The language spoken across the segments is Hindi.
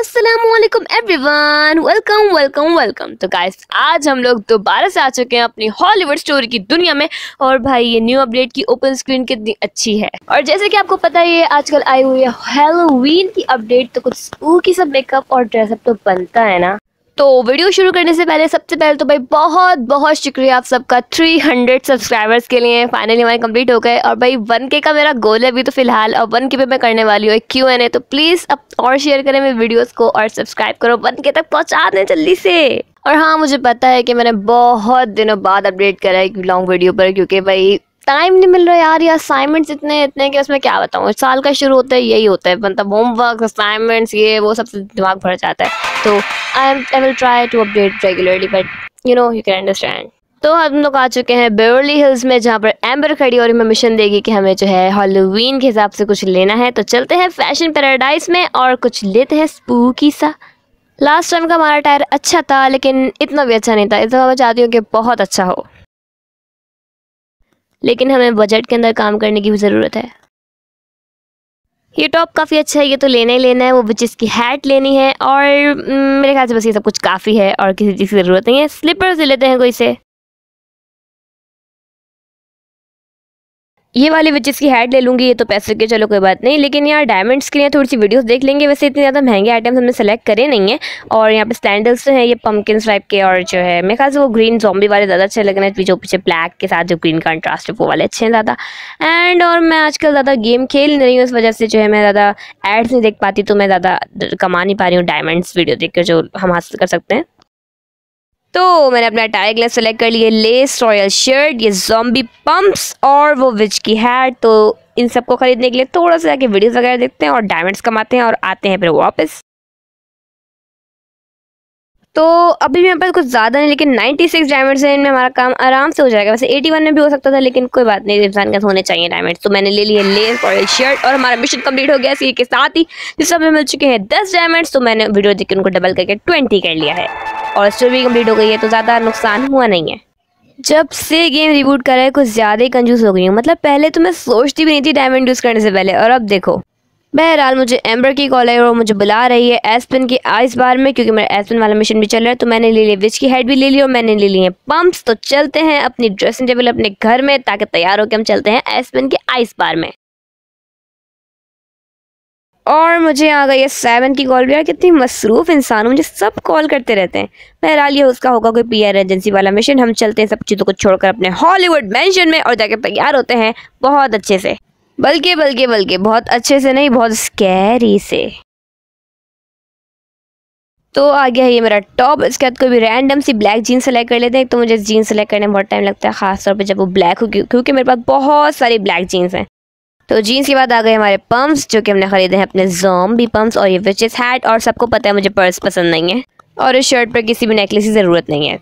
Aslam everyone welcome welcome welcome तो गाइस आज हम लोग दोबारा से आ चुके हैं अपनी हॉलीवुड स्टोरी की दुनिया में और भाई ये न्यू अपडेट की ओपन स्क्रीन कितनी अच्छी है और जैसे कि आपको पता है है आजकल आई हुई है हेलोवीन की अपडेट तो कुछ स्कूल की सब मेकअप और ड्रेसअप तो बनता है ना तो वीडियो शुरू करने से पहले सबसे पहले तो भाई बहुत बहुत शुक्रिया आप सबका 300 सब्सक्राइबर्स के लिए फाइनली हमारे कंप्लीट हो गए और भाई वन के का मेरा गोल है अभी तो फिलहाल और वन के पे मैं करने वाली हूँ एक क्यू एन ए तो प्लीज़ अब और शेयर करें मेरे वीडियोज़ को और सब्सक्राइब करो वन के तक पहुँचा दें जल्दी से और हाँ मुझे पता है कि मैंने बहुत दिनों बाद अपडेट करा है लॉन्ग वीडियो पर क्योंकि भाई टाइम नहीं मिल रहा यार ये असाइनमेंट्स इतने इतने कि उसमें क्या बताऊँ साल का शुरू होता है यही होता है मतलब होमवर्क असाइनमेंट्स ये वो सबसे दिमाग भर जाता है तो I am I will try to update regularly but you know you can understand तो हम लोग आ चुके हैं बेवरली हिल्स में जहाँ पर एम्बर खड़ी और हमें मिशन देगी कि हमें जो है हॉलोवीन के हिसाब से कुछ लेना है तो चलते हैं फैशन पैराडाइज में और कुछ लेते हैं स्पूकी सा लास्ट टाइम का हमारा टायर अच्छा था लेकिन इतना भी अच्छा नहीं था इस मैं चाहती हूँ कि बहुत अच्छा हो लेकिन हमें बजट के अंदर काम करने की भी ज़रूरत है ये टॉप काफ़ी अच्छा है ये तो लेना ही लेना है वो बच्चे इसकी हैट लेनी है और हम्म, मेरे ख्याल से बस ये सब कुछ काफ़ी है और किसी चीज़ की ज़रूरत नहीं है स्लीपर्स ले लेते हैं कोई से ये वाले विचेस की हेड ले लूँगी ये तो पैसे के चलो कोई बात नहीं लेकिन यार डायमंड्स के लिए थोड़ी सी वीडियोस देख लेंगे वैसे इतने ज़्यादा महंगे आइटम्स हमने सेलेक्ट करे नहीं है और यहाँ पे स्टैंडल्स तो हैं ये पम्पकिन टाइप के और जो है मेरे ख्याल से वो ग्रीन जॉम्बी वाले ज़्यादा अच्छे लग रहे हैं जो पीछे ब्लैक के साथ जो ग्रीन कॉन्ट्रास्ट है वो वाले अच्छे हैं ज़्यादा एंड और मैं आजकल ज़्यादा गेम खेल नहीं रही हूँ इस वजह से जो है मैं ज़्यादा एड्स नहीं देख पाती तो मैं ज़्यादा कमा नहीं पा रही हूँ डायमंड्स वीडियो देख जो हम हासिल कर सकते हैं तो मैंने अपना टायर ग्लास सेलेक्ट कर लिया लेस रॉयल शर्ट ये जॉम्बी पंप्स और वो विच की हैट तो इन सबको खरीदने के लिए थोड़ा सा जाके वीडियोस वगैरह देखते हैं और डायमंड्स कमाते हैं और आते हैं फिर वापस तो अभी भी मेरे पास कुछ ज़्यादा नहीं लेकिन 96 सिक्स डायमंड्स हैं इनमें हमारा काम आराम से हो जाएगा वैसे 81 में भी हो सकता था लेकिन कोई बात नहीं इंसान का होने चाहिए डायमंड्स तो मैंने ले लिए लेस रॉयल शर्ट और हमारा मिशन कंप्लीट हो गया इसी के साथ ही जिस हमें मिल चुके हैं दस डायमंड्स तो मैंने वीडियो देख उनको डबल करके ट्वेंटी कर लिया है और स्टोरी भी कम्प्लीट हो गई है तो ज़्यादा नुकसान हुआ नहीं है जब से गेम रिबूट कर रहा है कुछ ज़्यादा ही कंजूस हो गई हूँ मतलब पहले तो मैं सोचती भी नहीं थी डायमंड यूज़ करने से पहले और अब देखो बहरहाल मुझे एम्बर की कॉल आई और मुझे बुला रही है एसपिन की आइस बार में क्योंकि मेरा एसपिन वाला मिशन भी चल रहा है तो मैंने ले लिया विच की हेड भी ले ली और मैंने ले ली है पंप्स तो चलते हैं अपनी ड्रेसिंग टेबल अपने घर में ताकि तैयार होकर हम चलते हैं एसपिन के आइस बार में और मुझे यहाँ गई है सेवन की कॉल भी यार कितनी मसरूफ़ इंसान हूँ मुझे सब कॉल करते रहते हैं बहरहाल ये उसका होगा कोई पीआर एजेंसी वाला मिशन हम चलते हैं सब चीज़ों को छोड़कर अपने हॉलीवुड मैंशन में और जाके तैयार होते हैं बहुत अच्छे से बल्कि बल्कि बल्कि बहुत अच्छे से नहीं बहुत स्कैरी से तो आ गया है ये मेरा टॉप इसके बाद कोई भी रैंडम सी ब्लैक जीन सेलेक्ट कर लेते हैं तो मुझे जीन सेलेक्ट करने में बहुत टाइम लगता है खासतौर पे जब वो ब्लैक हो क्योंकि मेरे पास बहुत सारी ब्लैक जीन्स हैं तो जीन्स के बाद आ गए हमारे पम्प्स जो कि हमने ख़रीदे हैं अपने भी पम्प्स और ये विचेस हैट और सबको पता है मुझे पर्स पसंद नहीं है और इस शर्ट पर किसी भी नेकलेस की ज़रूरत नहीं है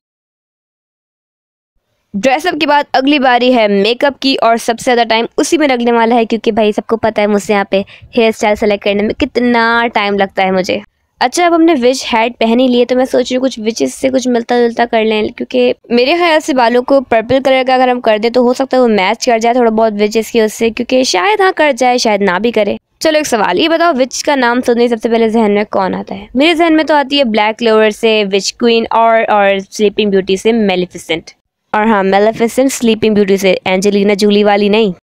ड्रेसअप के बाद अगली बारी है मेकअप की और सबसे ज़्यादा टाइम उसी में लगने वाला है क्योंकि भाई सबको पता है मुझसे यहाँ पे हेयर स्टाइल सेलेक्ट करने में कितना टाइम लगता है मुझे अच्छा अब हमने विच हैड पहनी ली है तो मैं सोच रही हूँ कुछ विचेस से कुछ मिलता जुलता कर लें क्योंकि मेरे ख्याल से बालों को पर्पल कलर का अगर हम कर दें तो हो सकता है वो मैच कर जाए थोड़ा बहुत विचेस की उससे क्योंकि शायद हाँ कर जाए शायद ना भी करे चलो एक सवाल ये बताओ विच का नाम सुनने सबसे पहले जहन में कौन आता है मेरे जहन में तो आती है ब्लैक लोअर से विच क्वीन और और स्लीपिंग ब्यूटी से मेलिफिसेंट और हाँ मेलिफिसेंट स्लीपिंग ब्यूटी से एंजेलिना जूली वाली नहीं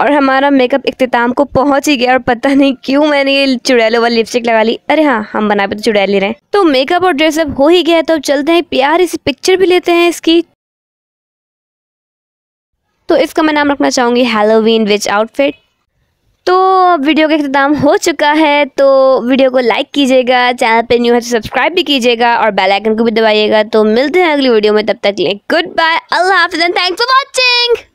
और हमारा मेकअप इख्ताम को पहुंच ही गया और पता नहीं क्यों मैंने ये चुड़ैलों वाली लिपस्टिक लगा ली अरे हाँ हम बना भी तो चुड़ैल ले रहे तो मेकअप और ड्रेसअप हो ही गया तो अब चलते हैं प्यार इसी पिक्चर भी लेते हैं इसकी तो इसका मैं नाम रखना चाहूँगी हेलोवीन विच आउटफिट तो वीडियो का इख्ताम हो चुका है तो वीडियो को लाइक कीजिएगा चैनल पे न्यू है तो सब्सक्राइब भी कीजिएगा और बेल आइकन को भी दबाइएगा तो मिलते हैं अगली वीडियो में तब तक लिए गुड बाय अल्लाह हाफिज एंड थैंक्स फॉर वाचिंग